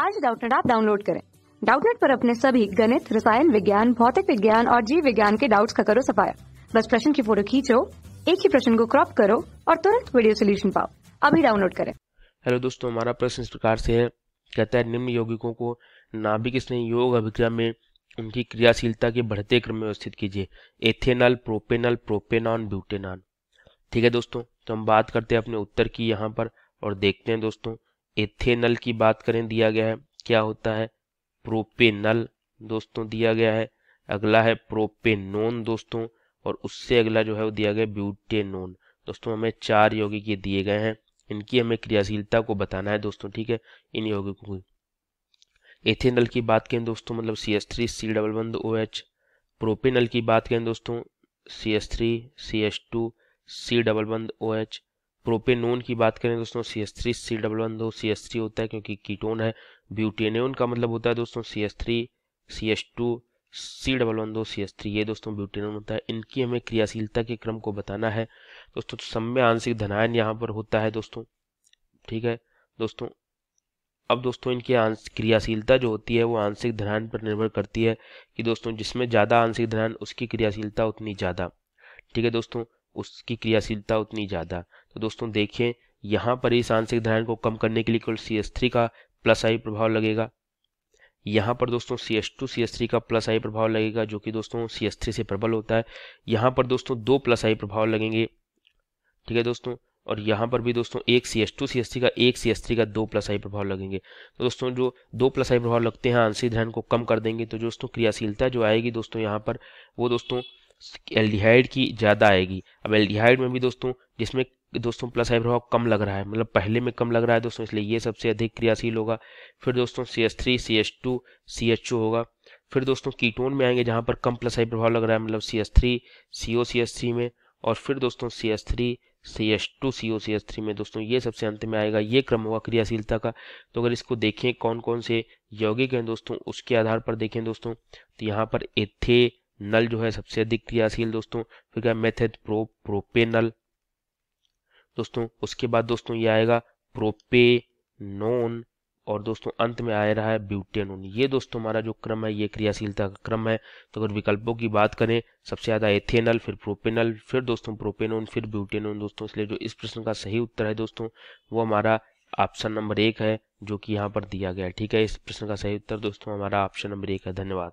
आज डाउटनेट आप डाउनलोड करें डाउटनेट पर अपने सभी गणित रसायन विज्ञान भौतिक विज्ञान और जीव विज्ञान के डाउट्स का करो सफाया बस प्रश्न की फोटो खींचो एक ही प्रश्न को क्रॉप करो और तुरंत वीडियो सोल्यूशन पाओ अभी डाउनलोड करें हेलो दोस्तों हमारा प्रश्न इस प्रकार से है कहता है निम्न यौगिकों को नाभिक स्नेह योग अभिक्रिया में उनकी क्रियाशीलता के बढ़ते क्रम में व्यवस्थित कीजिए एथेनॉल प्रोपेनॉल प्रोपेनॉन ब्यूटेनॉन ठीक है दोस्तों तो हम बात करते हैं अपने उत्तर की यहाँ पर और देखते हैं दोस्तों एथेनल की बात करें दिया गया है क्या होता है प्रोपेनल दोस्तों दिया गया है अगला है प्रोपेनोन दोस्तों और उससे अगला जो है वो दिया गया ब्यूटेनोन दोस्तों हमें चार यौगिक ये दिए गए हैं इनकी हमें क्रियाशीलता को बताना है दोस्तों ठीक है इन यौगिकों की एथेनल की बात करें दोस्तों मतलब C S three C double one O H propanal की बात करें दोस्तों C S three C S two C double one O H propanone की बात करें दोस्तों C S three C double one दो सी एस थ्री होता है क्योंकि कीटोन है ब्यूटेनोन का मतलब होता है दोस्तों C S three C S two C double one दो सी एस थ्री ये दोस्तों ब्यूटेनोन होता है इनकी हमें क्रियाशीलता के क्रम को बताना है दोस्तों तो सम्य आंशिक धनायन यहाँ पर होता है दोस्तों ठीक है दोस्तों अब दोस्तों इनकी क्रियाशीलता जो होती है वो आंशिक धनायन पर निर्भर करती है कि दोस्तों जिसमें ज़्यादा आंशिक धनायन उसकी क्रियाशीलता उतनी ज़्यादा ठीक है दोस्तों उसकी क्रियाशीलता उतनी ज़्यादा तो दोस्तों देखिए यहाँ पर इस आंशिक धारण को कम करने के लिए केवल सी एस थ्री का प्लस आई प्रभाव लगेगा यहाँ पर दोस्तों C S two C S three का प्लस आई प्रभाव लगेगा जो कि दोस्तों सी एस थ्री से प्रबल होता है यहाँ पर दोस्तों दो प्लस आई प्रभाव लगेंगे ठीक है दोस्तों और यहाँ पर भी दोस्तों एक C S two C S three का एक सी एस थ्री का दो प्लस आई प्रभाव लगेंगे तो दोस्तों जो दो प्लस आई प्रभाव लगते हैं आंशिक धारण को कम कर देंगे तो दोस्तों क्रियाशीलता जो आएगी दोस्तों यहाँ पर वो दोस्तों एल्डिहाइड की ज़्यादा आएगी अब एल्डिहाइड में भी दोस्तों जिसमें दोस्तों प्लस आई प्रभाव कम लग रहा है मतलब पहले में कम लग रहा है दोस्तों इसलिए ये सबसे अधिक क्रियाशील होगा फिर दोस्तों C S three C S two C H O होगा फिर दोस्तों कीटोन में आएंगे जहाँ पर कम प्लस आई प्रभाव लग रहा है मतलब C S three C O C S three में और फिर दोस्तों C S three C S two C O C S three में दोस्तों ये सबसे अंत में आएगा ये क्रम होगा क्रियाशीलता का तो अगर इसको देखें कौन कौन से यौगिक हैं दोस्तों उसके आधार पर देखें दोस्तों तो यहाँ पर एथे नल जो है सबसे अधिक क्रियाशील दोस्तों फिर क्या मेथेड प्रो नल दोस्तों उसके बाद दोस्तों ये आएगा प्रोपे नोन और दोस्तों अंत में आया रहा है ब्यूटेनोन ये दोस्तों हमारा जो क्रम है ये क्रियाशीलता का क्रम है तो अगर विकल्पों की बात करें सबसे ज़्यादा एथेनल फिर प्रोपेनल फिर दोस्तों प्रोपेनोन फिर ब्यूटेनोन दोस्तों इसलिए जो इस प्रश्न का सही उत्तर है दोस्तों वो हमारा ऑप्शन नंबर एक है जो कि यहाँ पर दिया गया है ठीक है इस प्रश्न का सही उत्तर दोस्तों हमारा ऑप्शन नंबर एक है धन्यवाद